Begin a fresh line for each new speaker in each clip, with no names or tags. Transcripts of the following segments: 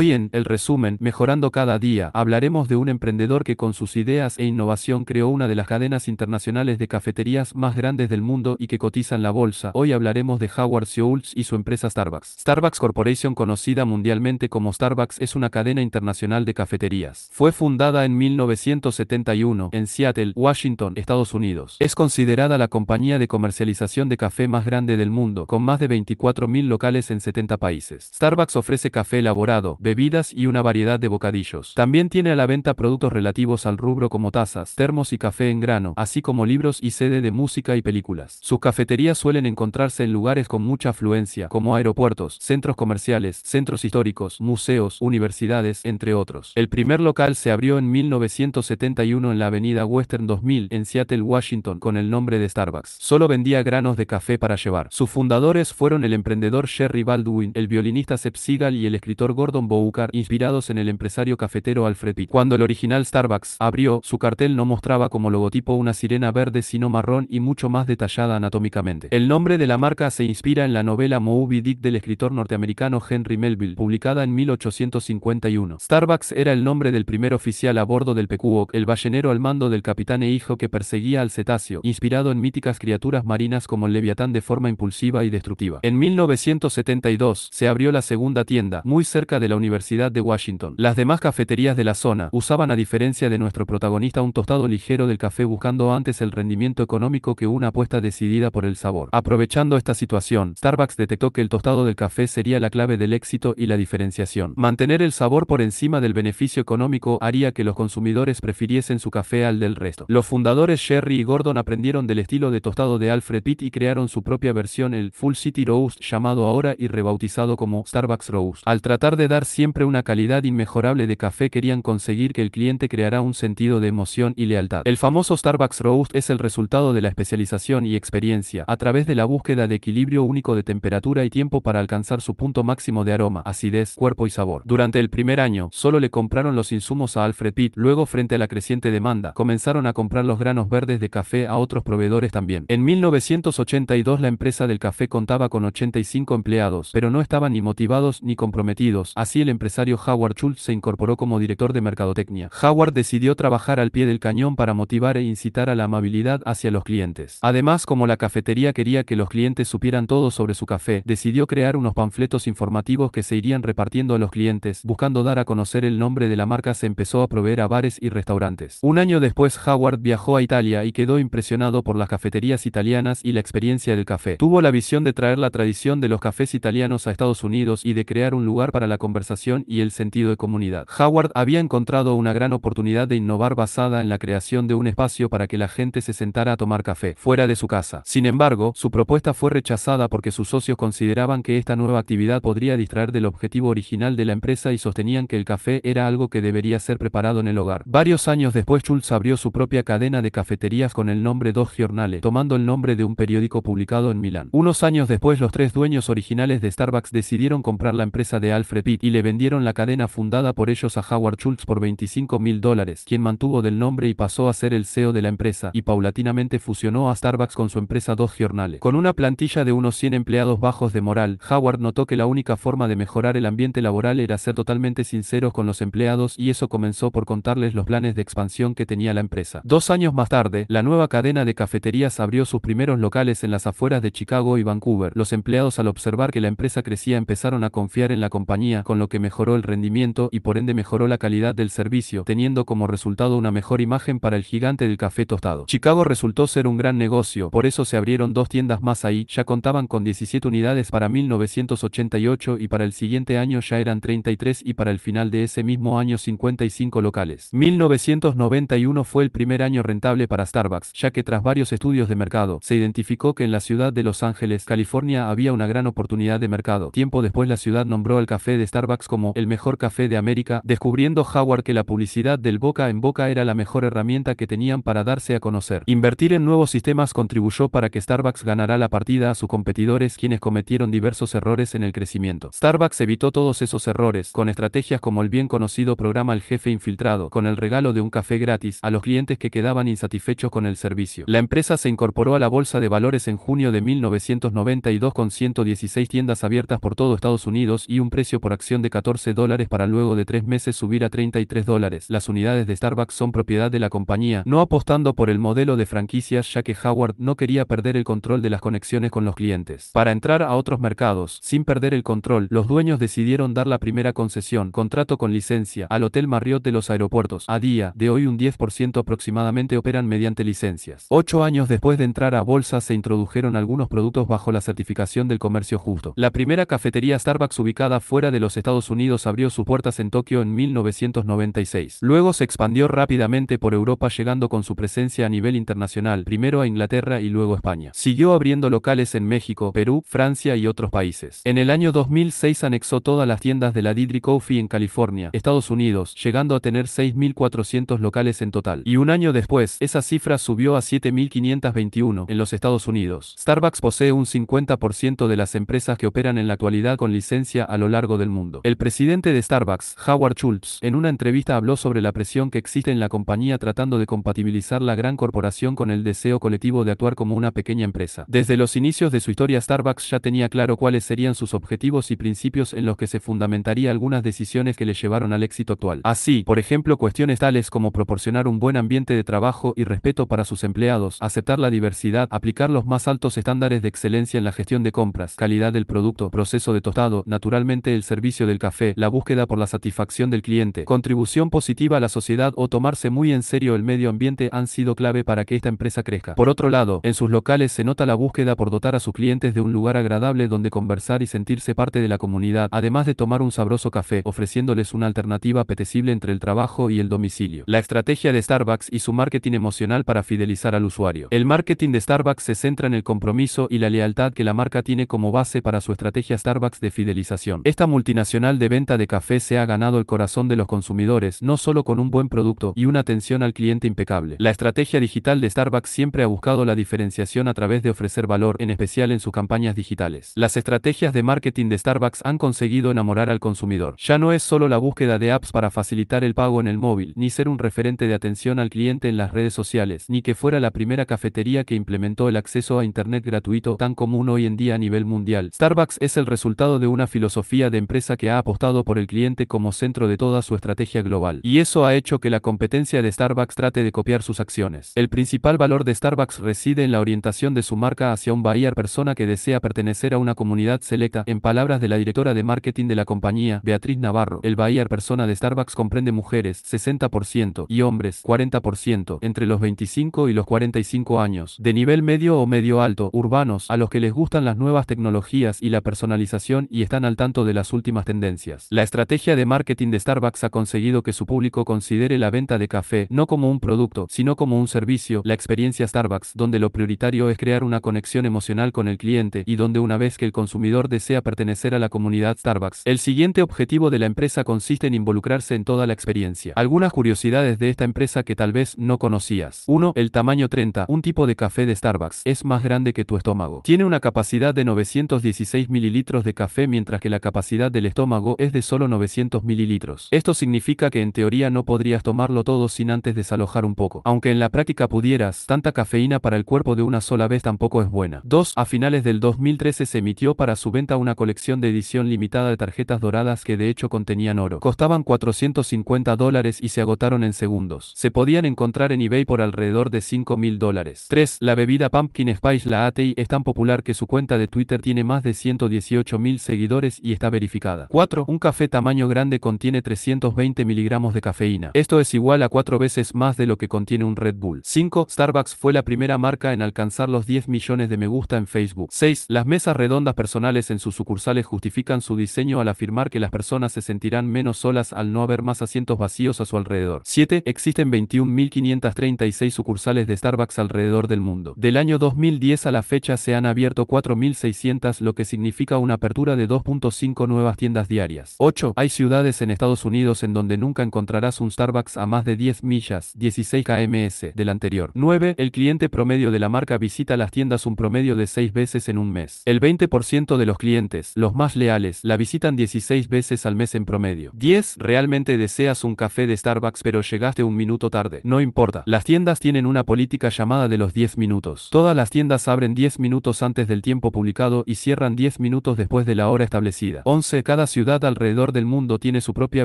Bien, El Resumen, Mejorando cada día, hablaremos de un emprendedor que con sus ideas e innovación creó una de las cadenas internacionales de cafeterías más grandes del mundo y que cotizan la bolsa. Hoy hablaremos de Howard Schultz y su empresa Starbucks. Starbucks Corporation, conocida mundialmente como Starbucks, es una cadena internacional de cafeterías. Fue fundada en 1971 en Seattle, Washington, Estados Unidos. Es considerada la compañía de comercialización de café más grande del mundo, con más de 24.000 locales en 70 países. Starbucks ofrece café elaborado, bebidas y una variedad de bocadillos. También tiene a la venta productos relativos al rubro como tazas, termos y café en grano, así como libros y sede de música y películas. Sus cafeterías suelen encontrarse en lugares con mucha afluencia, como aeropuertos, centros comerciales, centros históricos, museos, universidades, entre otros. El primer local se abrió en 1971 en la avenida Western 2000 en Seattle, Washington, con el nombre de Starbucks. Solo vendía granos de café para llevar. Sus fundadores fueron el emprendedor Sherry Baldwin, el violinista Sepp Seagal y el escritor Gordon Bowen inspirados en el empresario cafetero Alfred Pitt. Cuando el original Starbucks abrió, su cartel no mostraba como logotipo una sirena verde sino marrón y mucho más detallada anatómicamente. El nombre de la marca se inspira en la novela Moby Dick del escritor norteamericano Henry Melville, publicada en 1851. Starbucks era el nombre del primer oficial a bordo del Pequod, el ballenero al mando del capitán e hijo que perseguía al cetáceo, inspirado en míticas criaturas marinas como el leviatán de forma impulsiva y destructiva. En 1972 se abrió la segunda tienda, muy cerca de la universidad de Washington. Las demás cafeterías de la zona usaban a diferencia de nuestro protagonista un tostado ligero del café buscando antes el rendimiento económico que una apuesta decidida por el sabor. Aprovechando esta situación, Starbucks detectó que el tostado del café sería la clave del éxito y la diferenciación. Mantener el sabor por encima del beneficio económico haría que los consumidores prefiriesen su café al del resto. Los fundadores Sherry y Gordon aprendieron del estilo de tostado de Alfred Pitt y crearon su propia versión, el Full City Roast, llamado ahora y rebautizado como Starbucks Roast. Al tratar de dar siempre una calidad inmejorable de café querían conseguir que el cliente creara un sentido de emoción y lealtad. El famoso Starbucks Roast es el resultado de la especialización y experiencia, a través de la búsqueda de equilibrio único de temperatura y tiempo para alcanzar su punto máximo de aroma, acidez, cuerpo y sabor. Durante el primer año, solo le compraron los insumos a Alfred Pitt, luego frente a la creciente demanda, comenzaron a comprar los granos verdes de café a otros proveedores también. En 1982 la empresa del café contaba con 85 empleados, pero no estaban ni motivados ni comprometidos, así el empresario Howard Schultz se incorporó como director de mercadotecnia. Howard decidió trabajar al pie del cañón para motivar e incitar a la amabilidad hacia los clientes. Además, como la cafetería quería que los clientes supieran todo sobre su café, decidió crear unos panfletos informativos que se irían repartiendo a los clientes, buscando dar a conocer el nombre de la marca se empezó a proveer a bares y restaurantes. Un año después Howard viajó a Italia y quedó impresionado por las cafeterías italianas y la experiencia del café. Tuvo la visión de traer la tradición de los cafés italianos a Estados Unidos y de crear un lugar para la conversación y el sentido de comunidad. Howard había encontrado una gran oportunidad de innovar basada en la creación de un espacio para que la gente se sentara a tomar café, fuera de su casa. Sin embargo, su propuesta fue rechazada porque sus socios consideraban que esta nueva actividad podría distraer del objetivo original de la empresa y sostenían que el café era algo que debería ser preparado en el hogar. Varios años después, Schultz abrió su propia cadena de cafeterías con el nombre Dos Giornale, tomando el nombre de un periódico publicado en Milán. Unos años después, los tres dueños originales de Starbucks decidieron comprar la empresa de Alfred Pitt y le vendieron la cadena fundada por ellos a Howard Schultz por 25 mil dólares, quien mantuvo del nombre y pasó a ser el CEO de la empresa, y paulatinamente fusionó a Starbucks con su empresa Dos jornales. Con una plantilla de unos 100 empleados bajos de moral, Howard notó que la única forma de mejorar el ambiente laboral era ser totalmente sinceros con los empleados y eso comenzó por contarles los planes de expansión que tenía la empresa. Dos años más tarde, la nueva cadena de cafeterías abrió sus primeros locales en las afueras de Chicago y Vancouver. Los empleados al observar que la empresa crecía empezaron a confiar en la compañía, con lo que mejoró el rendimiento y por ende mejoró la calidad del servicio, teniendo como resultado una mejor imagen para el gigante del café tostado. Chicago resultó ser un gran negocio, por eso se abrieron dos tiendas más ahí, ya contaban con 17 unidades para 1988 y para el siguiente año ya eran 33 y para el final de ese mismo año 55 locales. 1991 fue el primer año rentable para Starbucks, ya que tras varios estudios de mercado, se identificó que en la ciudad de Los Ángeles, California, había una gran oportunidad de mercado. Tiempo después la ciudad nombró al café de Starbucks como el mejor café de América, descubriendo Howard que la publicidad del boca en boca era la mejor herramienta que tenían para darse a conocer. Invertir en nuevos sistemas contribuyó para que Starbucks ganara la partida a sus competidores quienes cometieron diversos errores en el crecimiento. Starbucks evitó todos esos errores con estrategias como el bien conocido programa El Jefe Infiltrado, con el regalo de un café gratis a los clientes que quedaban insatisfechos con el servicio. La empresa se incorporó a la bolsa de valores en junio de 1992 con 116 tiendas abiertas por todo Estados Unidos y un precio por acción de 14 dólares para luego de tres meses subir a 33 dólares. Las unidades de Starbucks son propiedad de la compañía, no apostando por el modelo de franquicias ya que Howard no quería perder el control de las conexiones con los clientes. Para entrar a otros mercados, sin perder el control, los dueños decidieron dar la primera concesión, contrato con licencia, al Hotel Marriott de los aeropuertos. A día de hoy un 10% aproximadamente operan mediante licencias. Ocho años después de entrar a bolsa se introdujeron algunos productos bajo la certificación del comercio justo. La primera cafetería Starbucks ubicada fuera de los Estados Unidos abrió sus puertas en Tokio en 1996. Luego se expandió rápidamente por Europa llegando con su presencia a nivel internacional, primero a Inglaterra y luego a España. Siguió abriendo locales en México, Perú, Francia y otros países. En el año 2006 anexó todas las tiendas de la Didri Coffee en California, Estados Unidos, llegando a tener 6.400 locales en total. Y un año después, esa cifra subió a 7.521 en los Estados Unidos. Starbucks posee un 50% de las empresas que operan en la actualidad con licencia a lo largo del mundo. El presidente de Starbucks, Howard Schultz, en una entrevista habló sobre la presión que existe en la compañía tratando de compatibilizar la gran corporación con el deseo colectivo de actuar como una pequeña empresa. Desde los inicios de su historia Starbucks ya tenía claro cuáles serían sus objetivos y principios en los que se fundamentaría algunas decisiones que le llevaron al éxito actual. Así, por ejemplo, cuestiones tales como proporcionar un buen ambiente de trabajo y respeto para sus empleados, aceptar la diversidad, aplicar los más altos estándares de excelencia en la gestión de compras, calidad del producto, proceso de tostado, naturalmente el servicio del café, la búsqueda por la satisfacción del cliente, contribución positiva a la sociedad o tomarse muy en serio el medio ambiente han sido clave para que esta empresa crezca. Por otro lado, en sus locales se nota la búsqueda por dotar a sus clientes de un lugar agradable donde conversar y sentirse parte de la comunidad, además de tomar un sabroso café, ofreciéndoles una alternativa apetecible entre el trabajo y el domicilio. La estrategia de Starbucks y su marketing emocional para fidelizar al usuario. El marketing de Starbucks se centra en el compromiso y la lealtad que la marca tiene como base para su estrategia Starbucks de fidelización. Esta multinacional de Venta de Café se ha ganado el corazón de los consumidores no solo con un buen producto y una atención al cliente impecable. La estrategia digital de Starbucks siempre ha buscado la diferenciación a través de ofrecer valor, en especial en sus campañas digitales. Las estrategias de marketing de Starbucks han conseguido enamorar al consumidor. Ya no es solo la búsqueda de apps para facilitar el pago en el móvil, ni ser un referente de atención al cliente en las redes sociales, ni que fuera la primera cafetería que implementó el acceso a Internet gratuito tan común hoy en día a nivel mundial. Starbucks es el resultado de una filosofía de empresa que ha apostado por el cliente como centro de toda su estrategia global. Y eso ha hecho que la competencia de Starbucks trate de copiar sus acciones. El principal valor de Starbucks reside en la orientación de su marca hacia un buyer persona que desea pertenecer a una comunidad selecta. En palabras de la directora de marketing de la compañía, Beatriz Navarro, el buyer persona de Starbucks comprende mujeres, 60%, y hombres, 40%, entre los 25 y los 45 años, de nivel medio o medio alto, urbanos, a los que les gustan las nuevas tecnologías y la personalización y están al tanto de las últimas tendencias la estrategia de marketing de Starbucks ha conseguido que su público considere la venta de café no como un producto, sino como un servicio, la experiencia Starbucks, donde lo prioritario es crear una conexión emocional con el cliente y donde una vez que el consumidor desea pertenecer a la comunidad Starbucks. El siguiente objetivo de la empresa consiste en involucrarse en toda la experiencia. Algunas curiosidades de esta empresa que tal vez no conocías. 1. El tamaño 30. Un tipo de café de Starbucks es más grande que tu estómago. Tiene una capacidad de 916 mililitros de café mientras que la capacidad del estómago es de solo 900 mililitros. Esto significa que en teoría no podrías tomarlo todo sin antes desalojar un poco. Aunque en la práctica pudieras, tanta cafeína para el cuerpo de una sola vez tampoco es buena. 2. A finales del 2013 se emitió para su venta una colección de edición limitada de tarjetas doradas que de hecho contenían oro. Costaban 450 dólares y se agotaron en segundos. Se podían encontrar en eBay por alrededor de 5 mil dólares. 3. La bebida Pumpkin Spice la es tan popular que su cuenta de Twitter tiene más de 118 mil seguidores y está verificada. 4. Un café tamaño grande contiene 320 miligramos de cafeína. Esto es igual a 4 veces más de lo que contiene un Red Bull. 5. Starbucks fue la primera marca en alcanzar los 10 millones de me gusta en Facebook. 6. Las mesas redondas personales en sus sucursales justifican su diseño al afirmar que las personas se sentirán menos solas al no haber más asientos vacíos a su alrededor. 7. Existen 21.536 sucursales de Starbucks alrededor del mundo. Del año 2010 a la fecha se han abierto 4.600, lo que significa una apertura de 2.5 nuevas tiendas diarias. 8. Hay ciudades en Estados Unidos en donde nunca encontrarás un Starbucks a más de 10 millas, 16 kms, del anterior. 9. El cliente promedio de la marca visita las tiendas un promedio de 6 veces en un mes. El 20% de los clientes, los más leales, la visitan 16 veces al mes en promedio. 10. Realmente deseas un café de Starbucks pero llegaste un minuto tarde. No importa. Las tiendas tienen una política llamada de los 10 minutos. Todas las tiendas abren 10 minutos antes del tiempo publicado y cierran 10 minutos después de la hora establecida. 11. Cada ciudad ciudad alrededor del mundo tiene su propia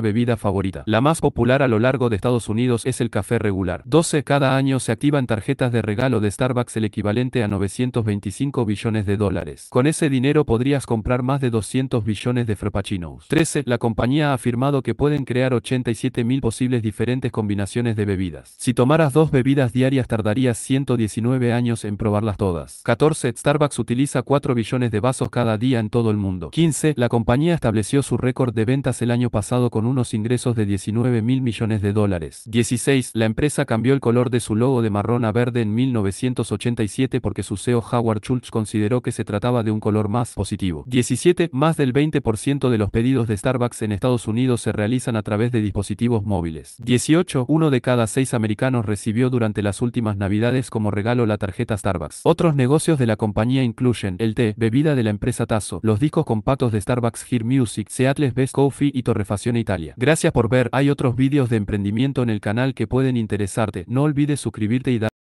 bebida favorita. La más popular a lo largo de Estados Unidos es el café regular. 12. Cada año se activan tarjetas de regalo de Starbucks el equivalente a 925 billones de dólares. Con ese dinero podrías comprar más de 200 billones de frappuccinos. 13. La compañía ha afirmado que pueden crear 87.000 posibles diferentes combinaciones de bebidas. Si tomaras dos bebidas diarias tardarías 119 años en probarlas todas. 14. Starbucks utiliza 4 billones de vasos cada día en todo el mundo. 15. La compañía estableció su récord de ventas el año pasado con unos ingresos de 19 mil millones de dólares. 16. La empresa cambió el color de su logo de marrón a verde en 1987 porque su CEO Howard Schultz consideró que se trataba de un color más positivo. 17. Más del 20% de los pedidos de Starbucks en Estados Unidos se realizan a través de dispositivos móviles. 18. Uno de cada seis americanos recibió durante las últimas navidades como regalo la tarjeta Starbucks. Otros negocios de la compañía incluyen el té, bebida de la empresa Tazo, los discos compactos de Starbucks Hear Music, Madrid, Best Coffee y Torrefazione Italia. Gracias por ver, hay otros vídeos de emprendimiento en el canal que pueden interesarte, no olvides suscribirte y dar